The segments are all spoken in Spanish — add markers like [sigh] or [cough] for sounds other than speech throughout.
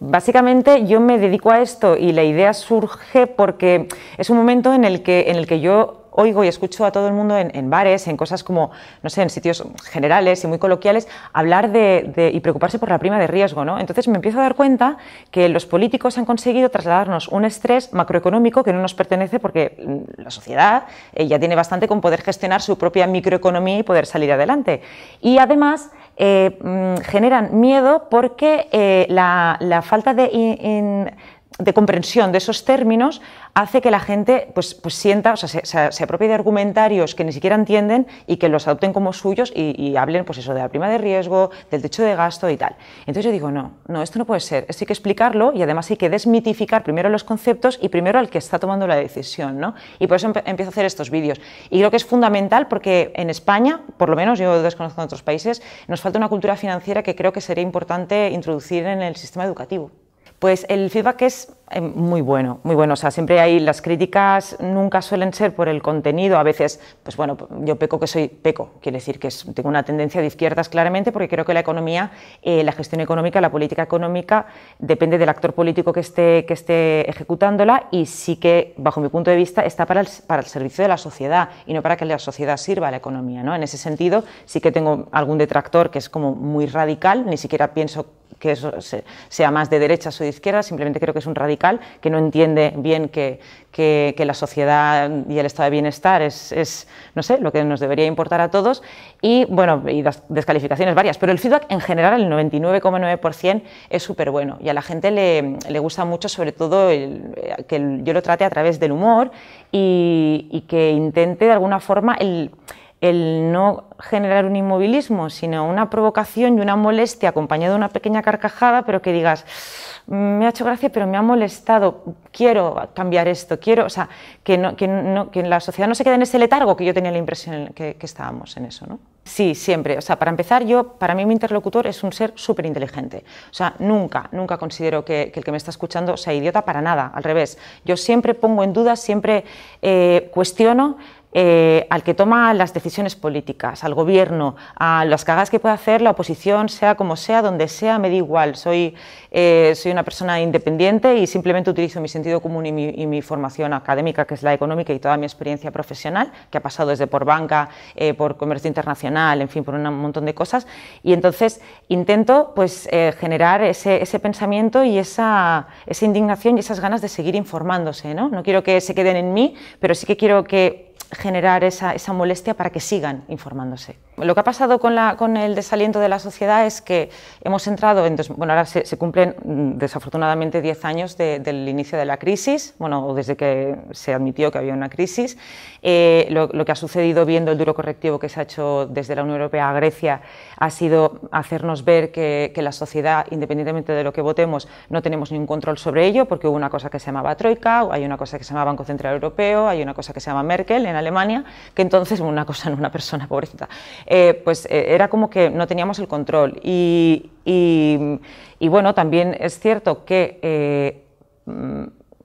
básicamente yo me dedico a esto y la idea surge porque es un momento en el que, en el que yo oigo y escucho a todo el mundo en, bares, en cosas como, no sé, en sitios generales y muy coloquiales, hablar de, y preocuparse por la prima de riesgo. ¿no? Entonces me empiezo a dar cuenta que los políticos han conseguido trasladarnos un estrés macroeconómico que no nos pertenece porque mm, la sociedad eh, ya tiene bastante con poder gestionar su propia microeconomía y poder salir adelante. Y además... Eh, mm, generan miedo porque eh, la, falta de de comprensión de esos términos hace que la gente pues, pues sienta, se, apropie de argumentarios que ni siquiera entienden y que los adopten como suyos y, hablen pues eso de la prima de riesgo, del techo de gasto y tal. Entonces yo digo, no, no, esto no puede ser, esto hay que explicarlo y además hay que desmitificar primero los conceptos y primero al que está tomando la decisión, ¿no? Y por eso empiezo a hacer estos vídeos. Y creo que es fundamental porque en España, por lo menos yo desconozco en otros países, nos falta una cultura financiera que creo que sería importante introducir en el sistema educativo. Pues el feedback es eh, muy bueno, muy bueno. O sea, siempre hay las críticas, nunca suelen ser por el contenido. A veces, pues bueno, yo peco que soy peco, quiere decir que tengo una tendencia de izquierdas claramente, porque creo que la economía, eh, la gestión económica, la política económica depende del actor político que esté, que esté ejecutándola y sí que, bajo mi punto de vista, está para el, para el servicio de la sociedad y no para que la sociedad sirva a la economía. ¿no? En ese sentido, sí que tengo algún detractor que es como muy radical, ni siquiera pienso que eso sea más de derechas o de izquierda, simplemente creo que es un radical que no entiende bien que, la sociedad y el estado de bienestar es, no sé, lo que nos debería importar a todos. Y bueno, y descalificaciones varias, pero el feedback en general, el 99,9% es súper bueno y a la gente le, gusta mucho, sobre todo que yo lo trate a través del humor y, y que intente de alguna forma el el no generar un inmovilismo, sino una provocación y una molestia acompañada de una pequeña carcajada, pero que digas, mm, me ha hecho gracia, pero me ha molestado, quiero cambiar esto, quiero, o sea, que, no, que, no, que la sociedad no se quede en ese letargo que yo tenía la impresión que, estábamos en eso, ¿no? Sí, siempre. O sea, para empezar, yo, para mí mi interlocutor es un ser súper inteligente. O sea, nunca, nunca considero que, el que me está escuchando sea idiota para nada, al revés. Yo siempre pongo en duda, siempre eh, cuestiono, eh, al que toma las decisiones políticas, al gobierno, a las cagas que puede hacer la oposición, sea como sea, donde sea, me da igual. Soy, eh, soy una persona independiente y simplemente utilizo mi sentido común y mi, formación académica, que es la económica, y toda mi experiencia profesional, que ha pasado desde por banca, eh, por comercio internacional, en fin, por un montón de cosas. Y entonces intento pues, generar ese, ese, pensamiento y esa, esa indignación y esas ganas de seguir informándose. ¿no? no quiero que se queden en mí, pero sí que quiero que generar esa, esa, molestia para que sigan informándose. Lo que ha pasado con, la, con el desaliento de la sociedad es que hemos entrado, en bueno, ahora se, cumplen mm, desafortunadamente 10 años del inicio de la crisis, bueno, desde que se admitió que había una crisis, eh, lo, que ha sucedido viendo el duro correctivo que se ha hecho desde la Unión Europea a Grecia ha sido hacernos ver que, que la sociedad, independientemente de lo que votemos, no tenemos ningún control sobre ello, porque hubo una cosa que se llamaba Troika, hay una cosa que se llama Banco Central Europeo, hay una cosa que se llama Merkel, Alemania, que entonces, una cosa en una persona, pobrecita, eh, pues eh, era como que no teníamos el control. y bueno, también es cierto que eh,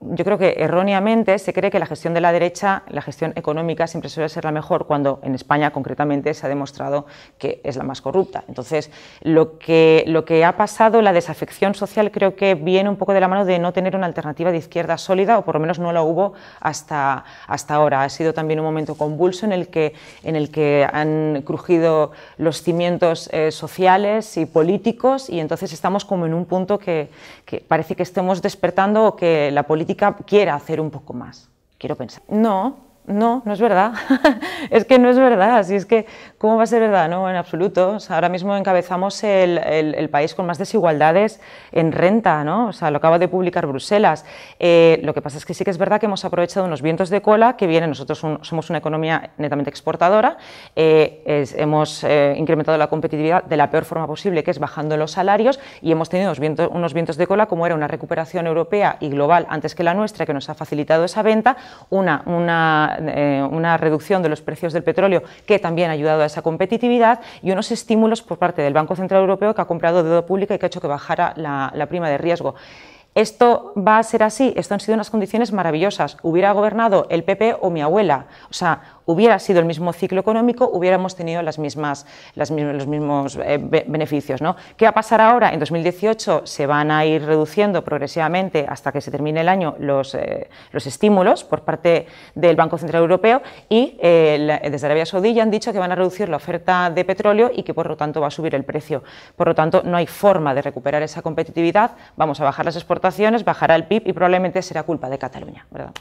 yo creo que erróneamente se cree que la gestión de la derecha, la gestión económica, siempre suele ser la mejor, cuando en España concretamente se ha demostrado que es la más corrupta. Entonces, lo que, lo que ha pasado, la desafección social, creo que viene un poco de la mano de no tener una alternativa de izquierda sólida, o por lo menos no la hubo hasta, hasta ahora. Ha sido también un momento convulso en el que, en el que han crujido los cimientos eh, sociales y políticos, y entonces estamos como en un punto que, que parece que estemos despertando o que la política cap quiera hacer un poco más, quiero pensar. No, no, no es verdad. [laughs] es que no es verdad. Así es que ¿Cómo va a ser verdad? No, en absoluto. ahora mismo encabezamos el, país con más desigualdades en renta, ¿no? O sea, lo acaba de publicar Bruselas. Eh, lo que pasa es que sí que es verdad que hemos aprovechado unos vientos de cola que vienen. Nosotros somos una economía netamente exportadora. Eh, hemos eh, incrementado la competitividad de la peor forma posible, que es bajando los salarios, y hemos tenido unos vientos, unos vientos de cola, como era una recuperación europea y global antes que la nuestra, que nos ha facilitado esa venta, una, una, una reducción de los precios del petróleo que también ha ayudado a esa competitividad y unos estímulos por parte del Banco Central Europeo que ha comprado deuda pública y que ha hecho que bajara la, prima de riesgo. Esto va a ser así, esto han sido unas condiciones maravillosas. Hubiera gobernado el PP o mi abuela. O sea, hubiera sido el mismo ciclo económico, hubiéramos tenido las mismas, los mismos eh, beneficios. ¿no? ¿Qué va a pasar ahora? En 2018 se van a ir reduciendo progresivamente hasta que se termine el año los, eh, estímulos por parte del Banco Central Europeo y eh, desde Arabia Saudí ya han dicho que van a reducir la oferta de petróleo y que por lo tanto va a subir el precio. Por lo tanto, no hay forma de recuperar esa competitividad, vamos a bajar las exportaciones, bajará el PIB y probablemente será culpa de Cataluña. ¿verdad?